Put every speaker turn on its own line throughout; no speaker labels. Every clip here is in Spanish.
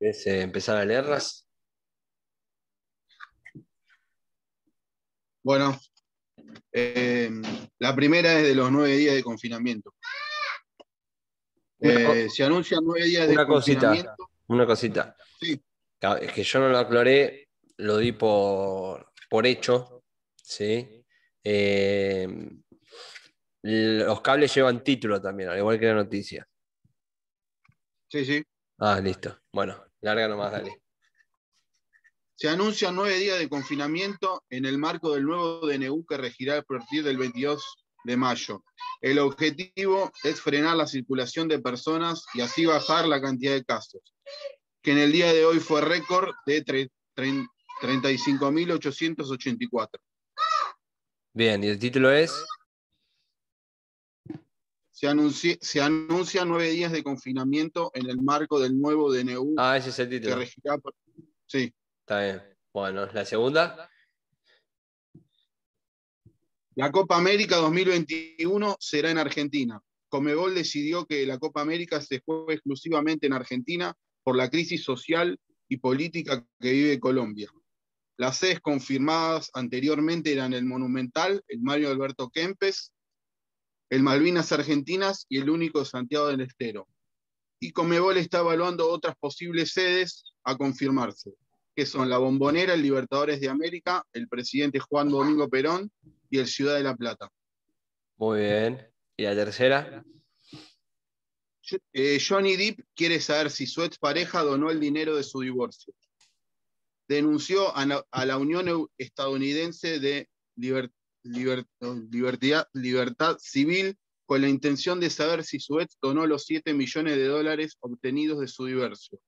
¿Quieres eh, empezar a leerlas? Bueno, eh, la primera es de los nueve días de confinamiento. Eh, se anuncian nueve días de confinamiento.
Una cosita. Sí. Es que yo no lo aclaré, lo di por, hecho. ¿sí? los cables llevan título también, al igual que la noticia. Sí, sí. Ah, listo. Bueno,
Larga nomás, dale. Se anuncian nueve días de confinamiento en el marco del nuevo DNU que regirá a partir del 22 de mayo. El objetivo es frenar la circulación de personas y así bajar la cantidad de casos, que en el día de hoy fue récord de 35.884.
Bien, y el título es...
Se, anuncia, se anuncia nueve días de confinamiento en el marco del nuevo DNU. Ah, Que por... Sí. Está bien. Bueno, la segunda. La Copa América 2021 será en Argentina. Comebol decidió que la Copa América se juegue exclusivamente en Argentina por la crisis social y política que vive Colombia. Las sedes confirmadas anteriormente eran el Monumental, el Mario Alberto Kempes el Malvinas Argentinas y el único Santiago del Estero. Y Comebol está evaluando otras posibles sedes a confirmarse, que son la Bombonera, el Libertadores de América, el presidente Juan Domingo Perón y el Ciudad de la Plata. Muy bien.
¿Y la tercera?
Eh, Johnny Depp quiere saber si su expareja pareja donó el dinero de su divorcio. Denunció a, la Unión Estadounidense de Libertadores libertad, libertad civil con la intención de saber si ex donó los 7 millones de dólares obtenidos de su diverso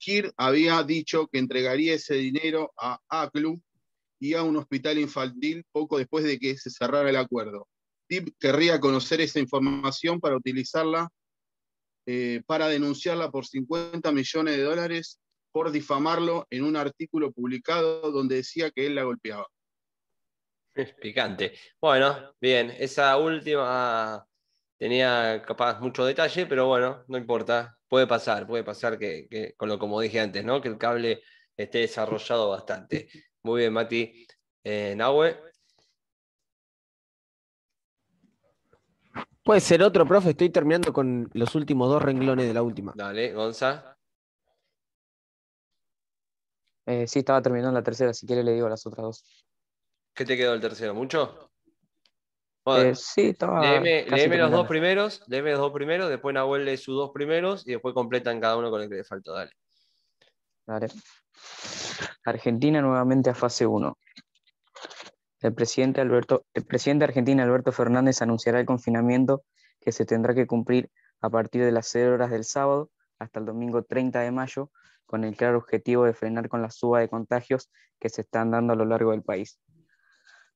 Kir había dicho que entregaría ese dinero a ACLU y a un hospital infantil poco después de que se cerrara el acuerdo. Tip querría conocer esa información para utilizarla eh, para denunciarla por 50 millones de dólares por difamarlo en un artículo publicado donde decía que él la golpeaba.
Es picante. Bueno, bien, esa última tenía capaz mucho detalle, pero bueno, no importa. Puede pasar, puede pasar que, con lo como dije antes, ¿no? Que el cable esté desarrollado bastante. Muy bien, Mati. Eh, Nahue.
Puede ser otro, profe. Estoy terminando con los últimos dos renglones de la última.
Dale, Gonza.
Eh, sí, estaba terminando la tercera. Si quiere, le digo las otras dos.
¿Qué te quedó el tercero? ¿Mucho?
Eh, sí, estaba. Léeme, los dos
primeros, los dos primeros, después Nahuel lee sus dos primeros y después completan cada uno con el que le faltó. Dale.
Dale. Argentina nuevamente a fase 1. El presidente, Alberto, el presidente Alberto Fernández anunciará el confinamiento que se tendrá que cumplir a partir de las 0 horas del sábado hasta el domingo 30 de mayo, con el claro objetivo de frenar con la suba de contagios que se están dando a lo largo del país.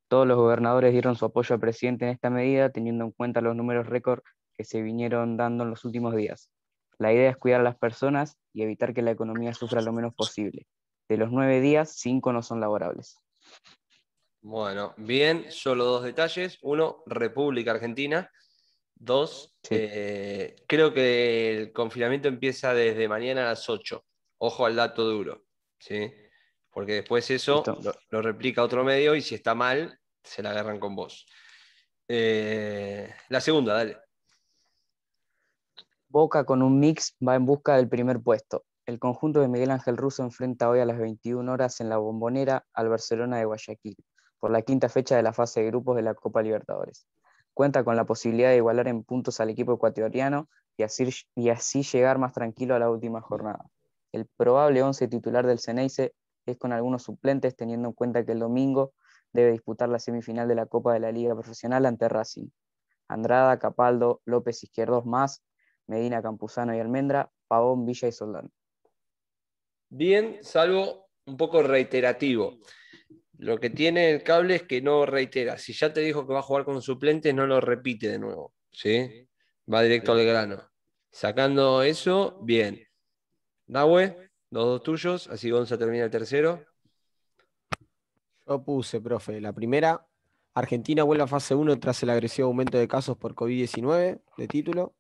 Todos los gobernadores dieron su apoyo al presidente en esta medida, teniendo en cuenta los números récord que se vinieron dando en los últimos días. La idea es cuidar a las personas y evitar que la economía sufra lo menos posible. De los nueve días, cinco no son laborables.
Bueno, bien, solo dos detalles. Uno, República Argentina. Dos, eh, creo que el confinamiento empieza desde mañana a las ocho. Ojo al dato duro. ¿sí? Porque después eso lo, replica otro medio y si está mal, se la agarran con vos. Eh, la segunda, dale.
Boca con un mix va en busca del primer puesto. El conjunto de Miguel Ángel Russo enfrenta hoy a las 21 horas en la Bombonera al Barcelona de Guayaquil por la quinta fecha de la fase de grupos de la Copa Libertadores. Cuenta con la posibilidad de igualar en puntos al equipo ecuatoriano y así, y así llegar más tranquilo a la última jornada. El probable once titular del Ceneice es con algunos suplentes, teniendo en cuenta que el domingo debe disputar la semifinal de la Copa de la Liga Profesional ante Racing. Andrada, Capaldo, López Izquierdos más, Medina, Campuzano y Almendra, Pavón, Villa y Soldán.
Bien, salvo un poco reiterativo. Lo que tiene el cable es que no reitera. Si ya te dijo que va a jugar con suplentes, no lo repite de nuevo. ¿sí? Va directo al grano. Sacando eso, bien. Nahue. Los dos tuyos, así Gonza termina el tercero.
Yo puse, profe, la primera, Argentina vuelve a fase 1 tras el agresivo aumento de casos por COVID-19 de título.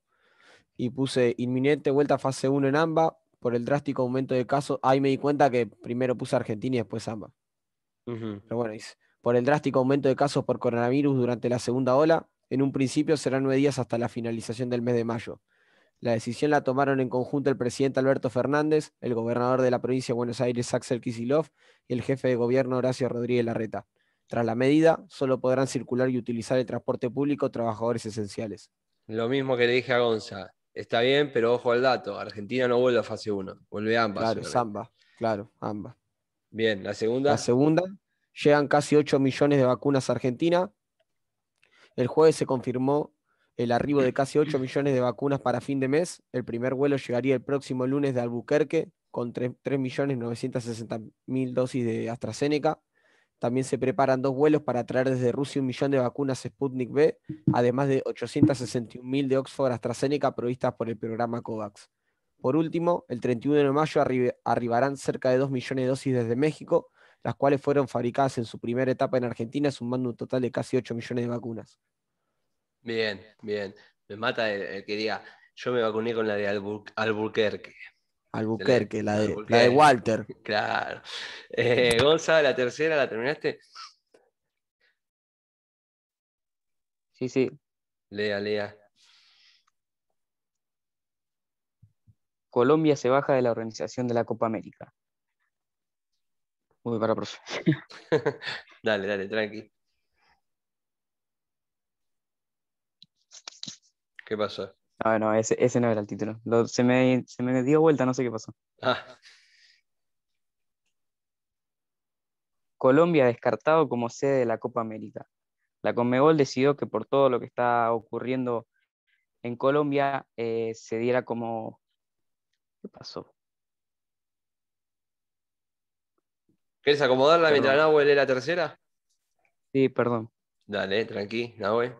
Y puse inminente vuelta a fase 1 en AMBA por el drástico aumento de casos. Ahí me di cuenta que primero puse Argentina y después AMBA. Pero bueno, dice, por el drástico aumento de casos por coronavirus durante la segunda ola, en un principio serán nueve días hasta la finalización del mes de mayo. La decisión la tomaron en conjunto el presidente Alberto Fernández, el gobernador de la provincia de Buenos Aires Axel Kisilov y el jefe de gobierno Horacio Rodríguez Larreta. Tras la medida, solo podrán circular y utilizar el transporte público trabajadores esenciales.
Lo mismo que le dije a Gonza. Está bien, pero ojo al dato. Argentina no vuelve a fase 1. Vuelve a ambas. Claro, ambas.
Claro, ambas.
Bien, la segunda. La
segunda. Llegan casi 8 millones de vacunas a Argentina. El jueves se confirmó el arribo de casi 8 millones de vacunas para fin de mes. El primer vuelo llegaría el próximo lunes de Albuquerque con 3.960.000 dosis de AstraZeneca. También se preparan dos vuelos para traer desde Rusia un millón de vacunas Sputnik B, además de 861.000 de Oxford AstraZeneca provistas por el programa COVAX. Por último, el 31 de mayo arribarán cerca de 2 millones de dosis desde México, las cuales fueron fabricadas en su primera etapa en Argentina, sumando un total de casi 8 millones de vacunas.
Bien, bien. Me mata el, que diga, yo me vacuné con la de Albuquerque.
Albuquerque, la, de,
la de
Walter.
Claro. Eh, Gonza, la tercera, ¿la terminaste? Sí, sí. Lea, lea.
Colombia se baja de la organización de la Copa América. Muy para, profe.
dale, dale, tranqui. ¿Qué pasó?
No, no, ese, no era el título. se, me, dio vuelta, no sé qué pasó. Ah. Colombia descartado como sede de la Copa América. La Conmebol decidió que por todo lo que está ocurriendo en Colombia eh, se diera como... ¿Qué pasó?
Quieres acomodarla mientras Nahuel lee la
tercera? Sí, perdón.
Dale, tranqui, Nahuel.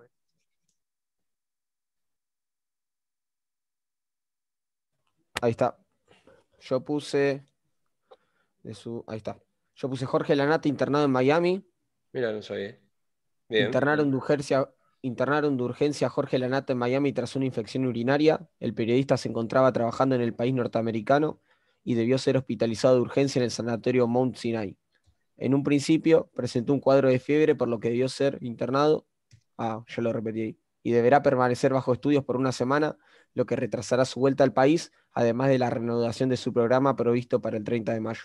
Ahí está. Yo puse. De su, ahí está. Yo puse Jorge Lanata internado en Miami.
Mira, no soy. Internaron
de urgencia, internaron de urgencia a Jorge Lanata en Miami tras una infección urinaria. El periodista se encontraba trabajando en el país norteamericano y debió ser hospitalizado de urgencia en el sanatorio Mount Sinai. En un principio presentó un cuadro de fiebre por lo que debió ser internado. Ah, yo lo repetí. Y deberá permanecer bajo estudios por una semana lo que retrasará su vuelta al país, además de la reanudación de su programa provisto para el 30 de mayo.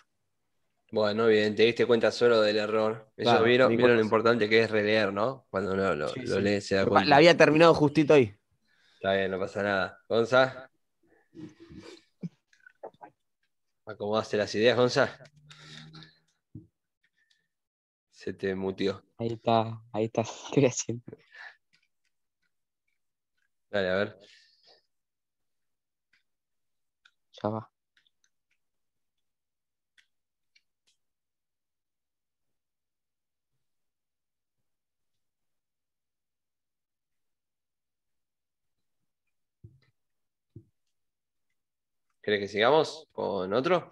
Bueno, bien, te diste cuenta solo del error. Ellos vieron, lo importante que es releer, ¿no? Cuando lo, se da La había terminado
justito ahí.
Está bien, no pasa nada. Gonza. Acomodaste las ideas, Gonza. Se te mutió.
Ahí está, ahí está.
Dale, a ver. ¿Quiere que sigamos con otro?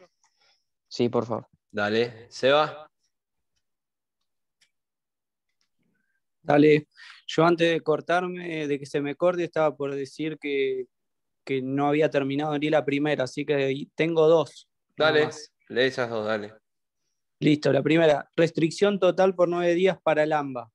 Sí, por favor. Dale, Seba. Dale, yo antes de cortarme, de que se me corte, estaba por decir que que no había terminado ni la primera, así que tengo dos. Dale, lee esas dos, dale. Listo, la primera, restricción total por nueve días para el AMBA.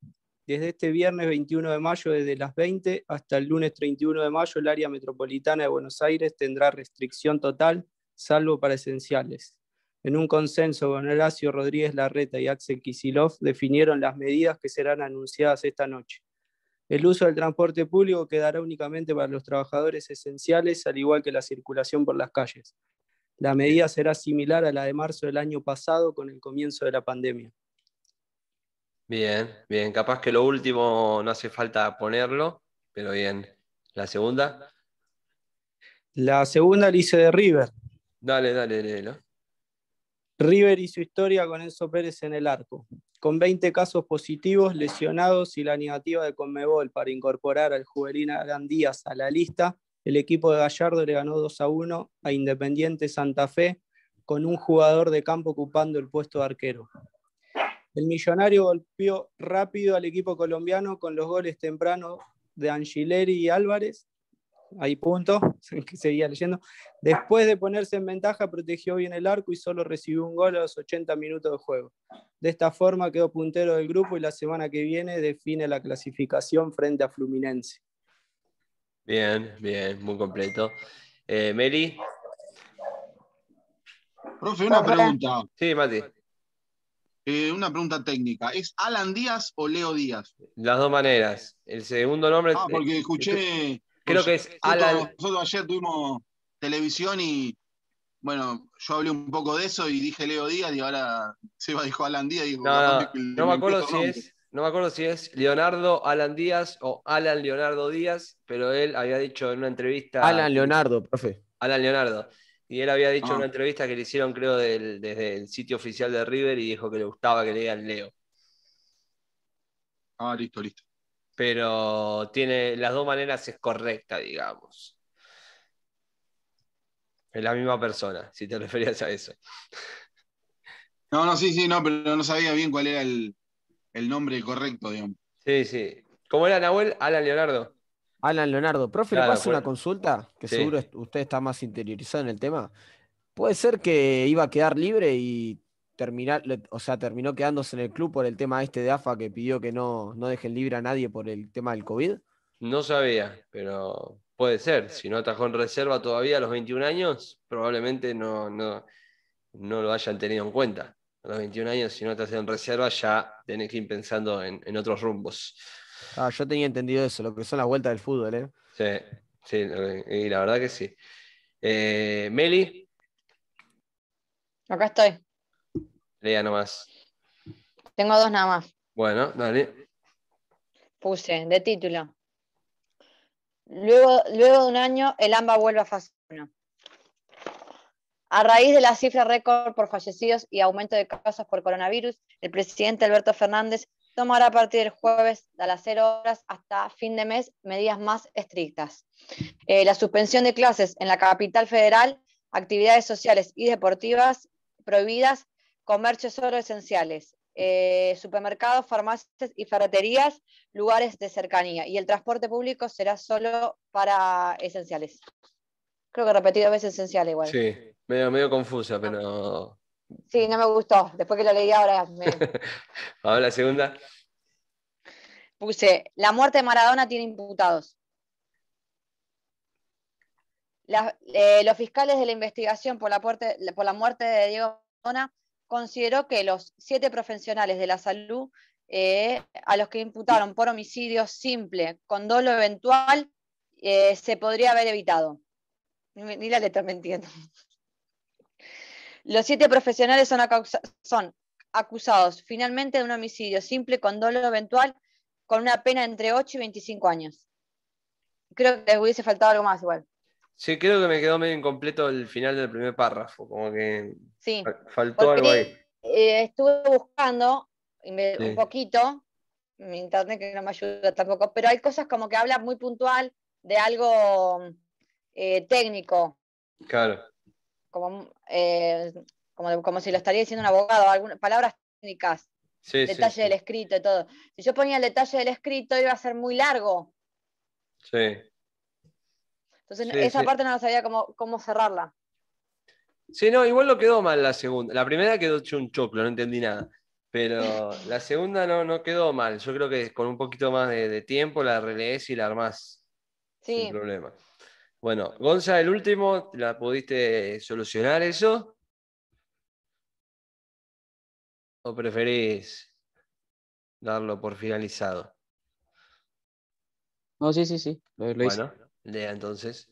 Desde este viernes 21 de mayo, desde las 20 hasta el lunes 31 de mayo, el área metropolitana de Buenos Aires tendrá restricción total, salvo para esenciales. En un consenso con Horacio Rodríguez Larreta y Axel Kisilov definieron las medidas que serán anunciadas esta noche. El uso del transporte público quedará únicamente para los trabajadores esenciales, al igual que la circulación por las calles. La medida será similar a la de marzo del año pasado con el comienzo de la pandemia.
Bien, bien, capaz que lo último no hace falta ponerlo, pero bien. ¿La segunda?
La segunda la hice de River. Dale, dale, léelo. River y su historia con Enzo Pérez en el arco, con 20 casos positivos, lesionados y la negativa de Conmebol para incorporar al juvenil Adán Díaz a la lista, el equipo de Gallardo le ganó 2 a 1 a Independiente Santa Fe con un jugador de campo ocupando el puesto de arquero. El millonario golpeó rápido al equipo colombiano con los goles tempranos de Angileri y Álvarez ahí punto, seguía leyendo. Después de ponerse en ventaja, protegió bien el arco y solo recibió un gol a los 80 minutos de juego. De esta forma quedó puntero del grupo y la semana que viene define la clasificación frente a Fluminense.
Bien, bien, muy completo. Eh, Meli.
Profe, una pregunta. Sí, Mati. Eh, una pregunta técnica. ¿Es Alan Díaz o Leo Díaz?
Las dos maneras. El segundo nombre. Ah, porque escuché Creo pues, que es Alan.
Nosotros ayer tuvimos televisión y, bueno, yo hablé un poco de eso y dije Leo Díaz y ahora Seba dijo Alan Díaz. Y no, me
acuerdo si es, Leonardo Alan Díaz o Alan Leonardo Díaz, pero él había dicho en una entrevista. Alan
Leonardo, profe.
Alan Leonardo. Y él había dicho en ah. una entrevista que le hicieron, creo, desde el sitio oficial de River y dijo que le gustaba que le digan Leo.
Ah, listo, listo
pero tiene las dos maneras es correcta,
digamos. Es la misma persona, si te referías a eso. No, no, sí, sí, no, pero no sabía bien cuál era el, nombre correcto, digamos. Sí, sí.
¿Cómo era Nahuel? Alan Leonardo. Alan Leonardo, profe,
le paso
una consulta, que seguro usted está más interiorizado en el tema. ¿Puede ser que iba a quedar libre y terminar, o sea, terminó quedándose en el club por el tema este de AFA que pidió que no, no dejen libre a nadie por el tema del COVID?
No sabía, pero puede ser. Si no atajó en reserva todavía a los 21 años, probablemente no, no, lo hayan tenido en cuenta. A los 21 años, si no estás en reserva, ya tenés que ir pensando en, otros rumbos.
Ah, yo tenía entendido eso, lo que son las vueltas del fútbol, ¿eh?
Sí, sí, y la verdad que sí. Eh, Meli. Acá estoy. Lea nomás.
Tengo dos nada más.
Bueno, dale.
Puse, de título. Luego, luego de un año, el AMBA vuelve a fase 1. A raíz de la cifra récord por fallecidos y aumento de casos por coronavirus, el presidente Alberto Fernández tomará a partir del jueves a las 0 horas hasta fin de mes medidas más estrictas. Eh, la suspensión de clases en la capital federal, actividades sociales y deportivas prohibidas comercios solo esenciales, eh, supermercados, farmacias y ferreterías, lugares de cercanía. Y el transporte público será solo para esenciales. Creo que repetido veces esencial igual.
Sí, medio, medio confusa, pero...
Sí, no me gustó. Después que lo leí ahora... Me...
ahora la segunda.
Puse, la muerte de Maradona tiene imputados. Eh, los fiscales de la investigación por la, por la muerte de Diego Maradona consideró que los siete profesionales de la salud eh, a los que imputaron por homicidio simple con dolo eventual eh, se podría haber evitado. Ni, la letra me entiendo. Los siete profesionales son, son, acusados finalmente de un homicidio simple con dolo eventual con una pena entre 8 y 25 años. Creo que les hubiese faltado algo más igual.
Sí, creo que me quedó medio incompleto el final del primer párrafo, como que
faltó algo ahí. Eh, estuve buscando un poquito, mi internet que no me ayuda tampoco, pero hay cosas como que habla muy puntual de algo eh, técnico. Claro. Eh, como, como, si lo estaría diciendo un abogado, algunas palabras técnicas,
detalle del
escrito y todo. Si yo ponía el detalle del escrito iba a ser muy largo. Sí esa parte no sabía cómo, cómo cerrarla.
Sí, no, igual no quedó mal la segunda. La primera quedó hecho un choclo, no entendí nada. Pero la segunda no, no quedó mal. Yo creo que con un poquito más de, tiempo la relees y la armás. Sí. Sin problema. Bueno, Gonza, el último, ¿la pudiste solucionar eso? ¿O preferís darlo
por finalizado? No, sí, sí, sí. Lo, bueno. De entonces.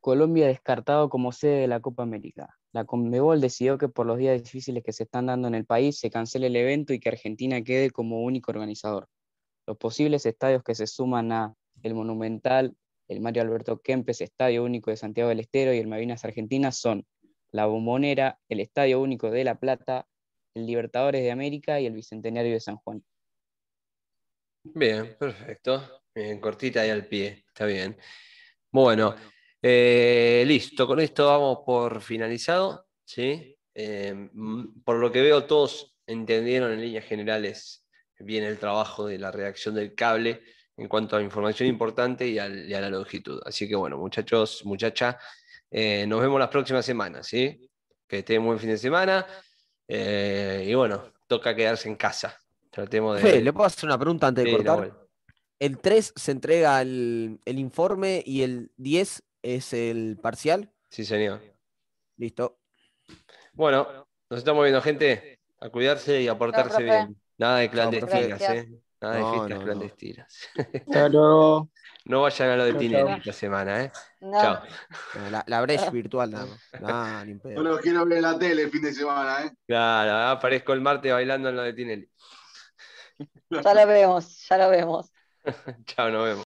Colombia descartado como sede de la Copa América. La Conmebol decidió que por los días difíciles que se están dando en el país se cancele el evento y que Argentina quede como único organizador. Los posibles estadios que se suman a el Monumental, el Mario Alberto Kempes Estadio Único de Santiago del Estero y el Malvinas Argentina son la Bombonera, el Estadio Único de La Plata, el Libertadores de América y el Bicentenario de San Juan.
Bien, perfecto cortita y al pie, está bien. Bueno, eh, listo, con esto vamos por finalizado. ¿sí? Eh, por lo que veo, todos entendieron en líneas generales bien el trabajo de la reacción del cable en cuanto a información importante y, a la longitud. Así que bueno, muchachos, muchacha eh, nos vemos las próximas semanas, ¿sí? Que estén buen fin de semana. y bueno, toca quedarse en casa. Tratemos de... ¿le puedo hacer una
pregunta antes de cortar? el 3 se entrega el, el, informe y el 10 es el parcial. Sí, señor. Listo.
Bueno, nos estamos viendo, gente. A cuidarse y a portarse bien. Nada de clandestinas, ¿eh? Nada de fiestas clandestinas. no vayan a lo de Tinelli esta semana, ¿eh? Chao. La, la brecha virtual, nada No,
quiero ver en la tele el fin de semana, ¿eh?
Claro, aparezco el martes bailando en lo de Tinelli.
Ya lo vemos, ya lo vemos.
Chao, nos vemos.